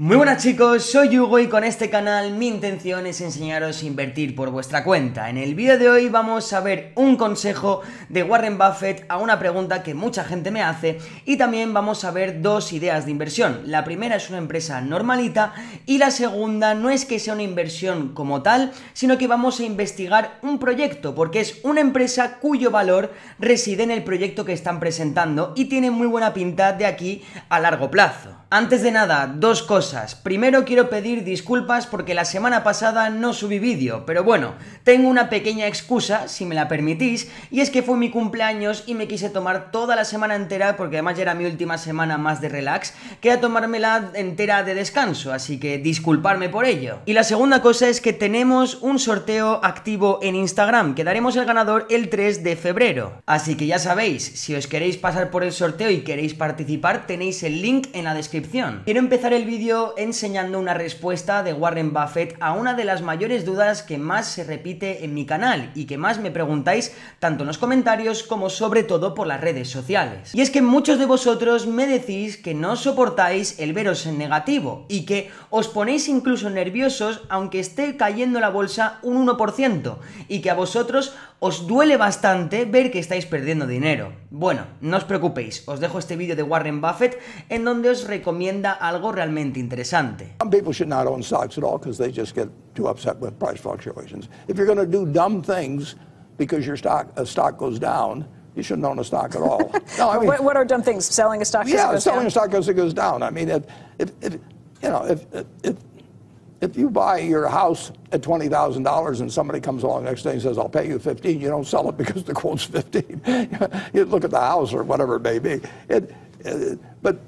Muy buenas chicos, soy Hugo y con este canal mi intención es enseñaros a invertir por vuestra cuenta. En el vídeo de hoy vamos a ver un consejo de Warren Buffett a una pregunta que mucha gente me hace y también vamos a ver dos ideas de inversión. La primera es una empresa normalita y la segunda no es que sea una inversión como tal, sino que vamos a investigar un proyecto porque es una empresa cuyo valor reside en el proyecto que están presentando y tiene muy buena pinta de aquí a largo plazo. Antes de nada, dos cosas Primero quiero pedir disculpas porque la semana pasada no subí vídeo, pero bueno, tengo una pequeña excusa, si me la permitís, y es que fue mi cumpleaños y me quise tomar toda la semana entera, porque además ya era mi última semana más de relax, quería tomármela entera de descanso, así que disculparme por ello. Y la segunda cosa es que tenemos un sorteo activo en Instagram, que daremos el ganador el 3 de febrero. Así que ya sabéis, si os queréis pasar por el sorteo y queréis participar, tenéis el link en la descripción. Quiero empezar el vídeo enseñando una respuesta de Warren Buffett a una de las mayores dudas que más se repite en mi canal y que más me preguntáis tanto en los comentarios como sobre todo por las redes sociales. Y es que muchos de vosotros me decís que no soportáis el veros en negativo y que os ponéis incluso nerviosos aunque esté cayendo la bolsa un 1% y que a vosotros os duele bastante ver que estáis perdiendo dinero. Bueno, no os preocupéis, os dejo este vídeo de Warren Buffett en donde os recomienda algo realmente interesante interesante. Some people should not own stocks at all because they just get too upset with price fluctuations. If you're going to do dumb things because your stock a stock goes down, you shouldn't own a stock at all. No, I mean, what, what, are dumb things? Selling a stock? Yeah, selling down? a stock because it goes down. I mean, if, if, if you know, if, if if you buy your house at twenty thousand dollars and somebody comes along next day and says, "I'll pay you 15, you don't sell it because the quote's 15. you look at the house or whatever it may be. It, it, but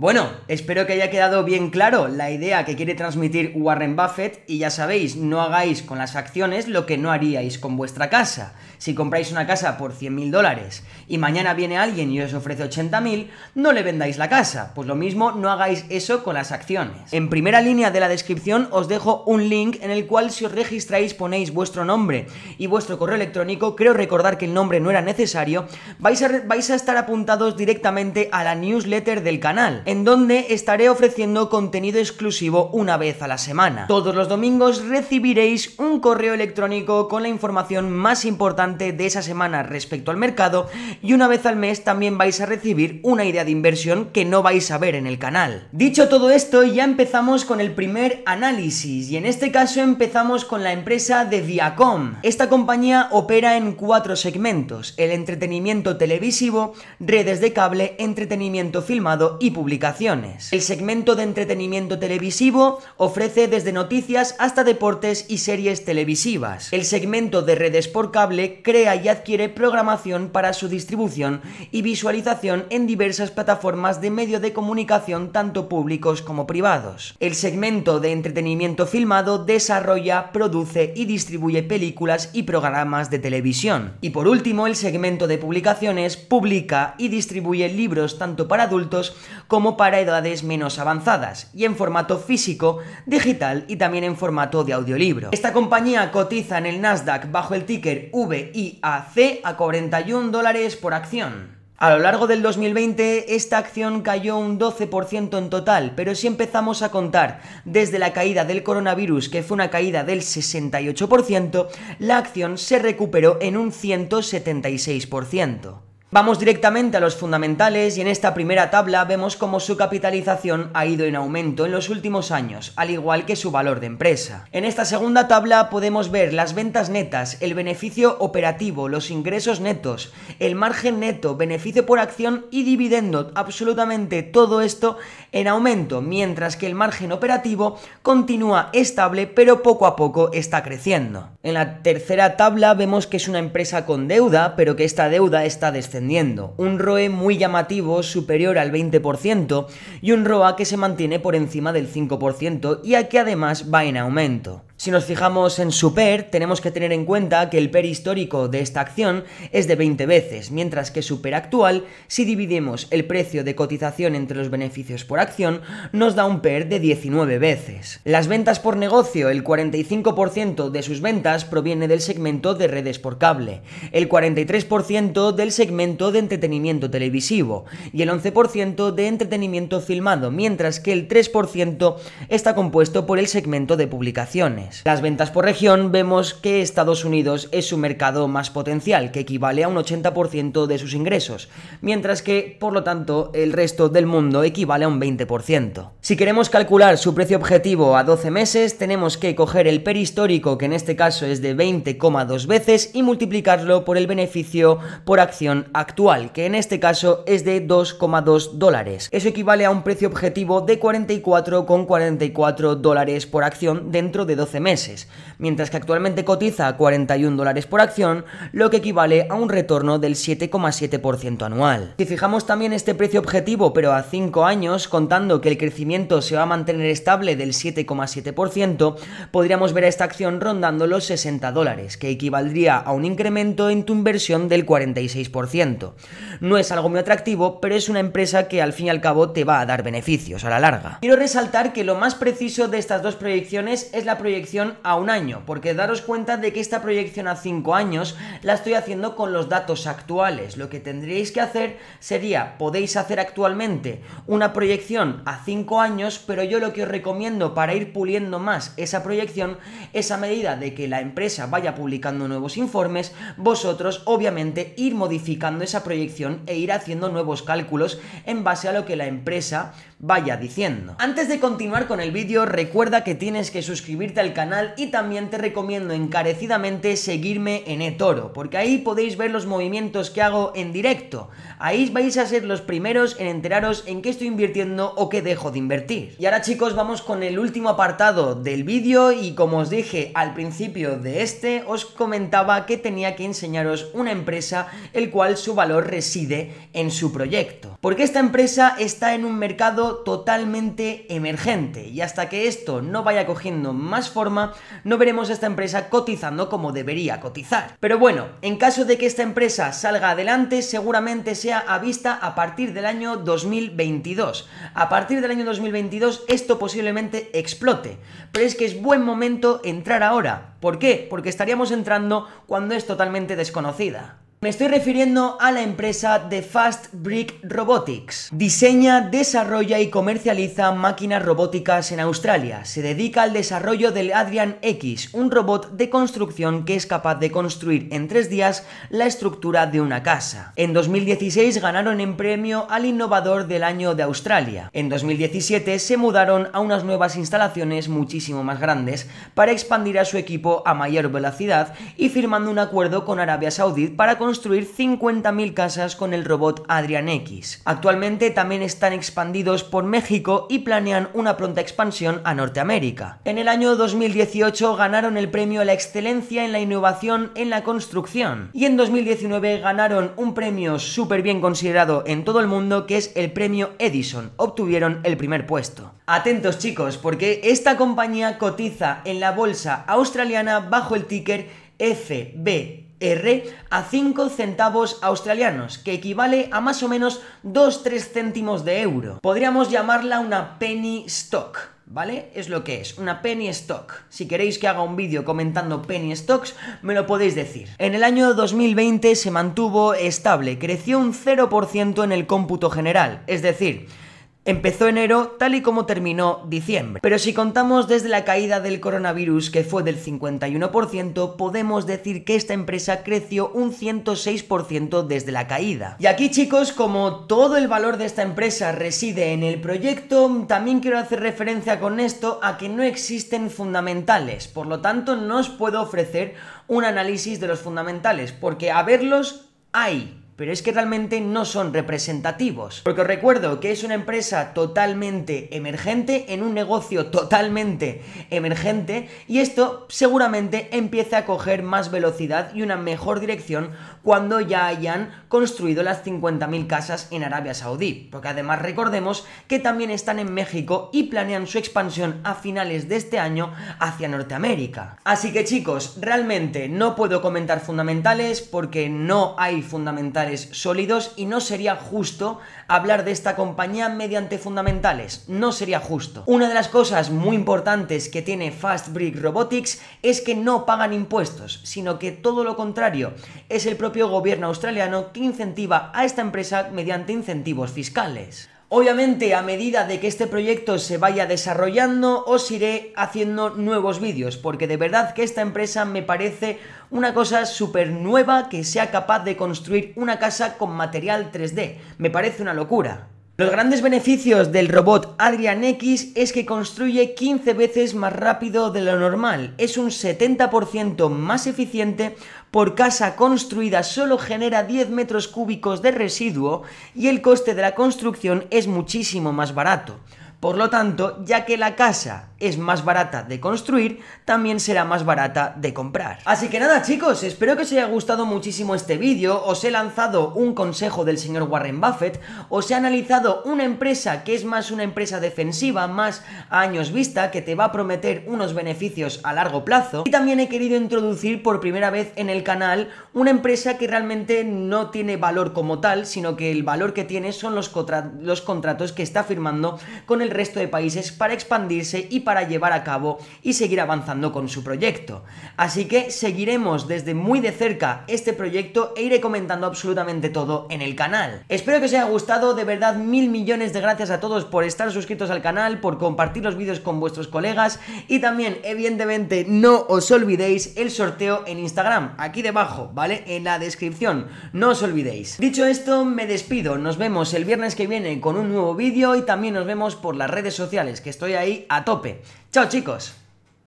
bueno, espero que haya quedado bien claro la idea que quiere transmitir Warren Buffett y ya sabéis, no hagáis con las acciones lo que no haríais con vuestra casa. Si compráis una casa por 100.000 dólares y mañana viene alguien y os ofrece 80.000, no le vendáis la casa. Pues lo mismo, no hagáis eso con las acciones. En primera línea de la descripción os dejo un link en el cual si os registráis ponéis vuestro nombre y vuestro correo electrónico. Creo recordar que el nombre no era necesario vais a, vais a estar apuntados directamente a la newsletter del canal, en donde estaré ofreciendo contenido exclusivo una vez a la semana. Todos los domingos recibiréis un correo electrónico con la información más importante de esa semana respecto al mercado y una vez al mes también vais a recibir una idea de inversión que no vais a ver en el canal. Dicho todo esto, ya empezamos con el primer análisis y en este caso empezamos con la empresa de Viacom. Esta compañía opera en cuatro segmentos, el entretenimiento, televisivo, redes de cable, entretenimiento filmado y publicaciones. El segmento de entretenimiento televisivo ofrece desde noticias hasta deportes y series televisivas. El segmento de redes por cable crea y adquiere programación para su distribución y visualización en diversas plataformas de medios de comunicación tanto públicos como privados. El segmento de entretenimiento filmado desarrolla, produce y distribuye películas y programas de televisión. Y por último, el segmento de publicaciones, publica y distribuye libros tanto para adultos como para edades menos avanzadas, y en formato físico, digital y también en formato de audiolibro. Esta compañía cotiza en el Nasdaq bajo el ticker VIAC a 41 dólares por acción. A lo largo del 2020 esta acción cayó un 12% en total, pero si empezamos a contar desde la caída del coronavirus, que fue una caída del 68%, la acción se recuperó en un 176%. Vamos directamente a los fundamentales y en esta primera tabla vemos cómo su capitalización ha ido en aumento en los últimos años, al igual que su valor de empresa. En esta segunda tabla podemos ver las ventas netas, el beneficio operativo, los ingresos netos, el margen neto, beneficio por acción y dividendo, absolutamente todo esto en aumento, mientras que el margen operativo continúa estable pero poco a poco está creciendo. En la tercera tabla vemos que es una empresa con deuda, pero que esta deuda está descendiendo un ROE muy llamativo superior al 20% y un ROA que se mantiene por encima del 5% y a que además va en aumento. Si nos fijamos en Super, tenemos que tener en cuenta que el PER histórico de esta acción es de 20 veces, mientras que super actual, si dividimos el precio de cotización entre los beneficios por acción, nos da un PER de 19 veces. Las ventas por negocio, el 45% de sus ventas proviene del segmento de redes por cable, el 43% del segmento de entretenimiento televisivo y el 11% de entretenimiento filmado, mientras que el 3% está compuesto por el segmento de publicaciones. Las ventas por región vemos que Estados Unidos es su mercado más potencial, que equivale a un 80% de sus ingresos, mientras que, por lo tanto, el resto del mundo equivale a un 20%. Si queremos calcular su precio objetivo a 12 meses, tenemos que coger el PER que en este caso es de 20,2 veces, y multiplicarlo por el beneficio por acción actual, que en este caso es de 2,2 dólares. Eso equivale a un precio objetivo de 44,44 dólares por acción dentro de 12 meses, mientras que actualmente cotiza a 41 dólares por acción, lo que equivale a un retorno del 7,7% anual. Si fijamos también este precio objetivo, pero a 5 años, contando que el crecimiento se va a mantener estable del 7,7%, podríamos ver a esta acción rondando los 60 dólares, que equivaldría a un incremento en tu inversión del 46%. No es algo muy atractivo, pero es una empresa que al fin y al cabo te va a dar beneficios a la larga. Quiero resaltar que lo más preciso de estas dos proyecciones es la proyección a un año, porque daros cuenta de que esta proyección a 5 años la estoy haciendo con los datos actuales. Lo que tendríais que hacer sería, podéis hacer actualmente una proyección a 5 años, pero yo lo que os recomiendo para ir puliendo más esa proyección es a medida de que la empresa vaya publicando nuevos informes, vosotros obviamente ir modificando esa proyección e ir haciendo nuevos cálculos en base a lo que la empresa vaya diciendo. Antes de continuar con el vídeo, recuerda que tienes que suscribirte al canal y también te recomiendo encarecidamente seguirme en eToro, porque ahí podéis ver los movimientos que hago en directo. Ahí vais a ser los primeros en enteraros en qué estoy invirtiendo o qué dejo de invertir. Y ahora chicos, vamos con el último apartado del vídeo y como os dije al principio de este, os comentaba que tenía que enseñaros una empresa el cual su valor reside en su proyecto. Porque esta empresa está en un mercado totalmente emergente y hasta que esto no vaya cogiendo más forma, no veremos a esta empresa cotizando como debería cotizar. Pero bueno, en caso de que esta empresa salga adelante, seguramente sea a vista a partir del año 2022. A partir del año 2022 esto posiblemente explote, pero es que es buen momento entrar ahora. ¿Por qué? Porque estaríamos entrando cuando es totalmente desconocida. Me estoy refiriendo a la empresa de Fast Brick Robotics. Diseña, desarrolla y comercializa máquinas robóticas en Australia. Se dedica al desarrollo del Adrian X, un robot de construcción que es capaz de construir en tres días la estructura de una casa. En 2016 ganaron en premio al innovador del año de Australia. En 2017 se mudaron a unas nuevas instalaciones muchísimo más grandes para expandir a su equipo a mayor velocidad y firmando un acuerdo con Arabia Saudí para construir construir 50.000 casas con el robot Adrian X. Actualmente también están expandidos por México y planean una pronta expansión a Norteamérica. En el año 2018 ganaron el premio a la excelencia en la innovación en la construcción y en 2019 ganaron un premio súper bien considerado en todo el mundo que es el premio Edison. Obtuvieron el primer puesto. Atentos chicos porque esta compañía cotiza en la bolsa australiana bajo el ticker FB R a 5 centavos australianos, que equivale a más o menos 2-3 céntimos de euro. Podríamos llamarla una penny stock. ¿Vale? Es lo que es, una penny stock. Si queréis que haga un vídeo comentando penny stocks, me lo podéis decir. En el año 2020 se mantuvo estable, creció un 0% en el cómputo general, es decir, Empezó enero tal y como terminó diciembre, pero si contamos desde la caída del coronavirus que fue del 51%, podemos decir que esta empresa creció un 106% desde la caída. Y aquí chicos, como todo el valor de esta empresa reside en el proyecto, también quiero hacer referencia con esto a que no existen fundamentales, por lo tanto no os puedo ofrecer un análisis de los fundamentales, porque a verlos hay, pero es que realmente no son representativos. Porque os recuerdo que es una empresa totalmente emergente, en un negocio totalmente emergente, y esto seguramente empieza a coger más velocidad y una mejor dirección cuando ya hayan construido las 50.000 casas en Arabia Saudí. Porque además recordemos que también están en México y planean su expansión a finales de este año hacia Norteamérica. Así que chicos, realmente no puedo comentar fundamentales porque no hay fundamentales sólidos y no sería justo hablar de esta compañía mediante fundamentales. No sería justo. Una de las cosas muy importantes que tiene Fast Robotics es que no pagan impuestos, sino que todo lo contrario, es el propio gobierno australiano que incentiva a esta empresa mediante incentivos fiscales. Obviamente, a medida de que este proyecto se vaya desarrollando, os iré haciendo nuevos vídeos, porque de verdad que esta empresa me parece una cosa súper nueva que sea capaz de construir una casa con material 3D. Me parece una locura. Los grandes beneficios del robot Adrian X es que construye 15 veces más rápido de lo normal, es un 70% más eficiente, por casa construida solo genera 10 metros cúbicos de residuo y el coste de la construcción es muchísimo más barato. Por lo tanto, ya que la casa es más barata de construir, también será más barata de comprar. Así que nada chicos, espero que os haya gustado muchísimo este vídeo, os he lanzado un consejo del señor Warren Buffett, os he analizado una empresa que es más una empresa defensiva, más a años vista, que te va a prometer unos beneficios a largo plazo, y también he querido introducir por primera vez en el canal una empresa que realmente no tiene valor como tal, sino que el valor que tiene son los, los contratos que está firmando con el resto de países para expandirse y para llevar a cabo y seguir avanzando con su proyecto. Así que seguiremos desde muy de cerca este proyecto e iré comentando absolutamente todo en el canal. Espero que os haya gustado, de verdad mil millones de gracias a todos por estar suscritos al canal, por compartir los vídeos con vuestros colegas y también evidentemente no os olvidéis el sorteo en Instagram, aquí debajo, ¿vale? En la descripción, no os olvidéis. Dicho esto, me despido, nos vemos el viernes que viene con un nuevo vídeo y también nos vemos por las redes sociales, que estoy ahí a tope. Chao chicos.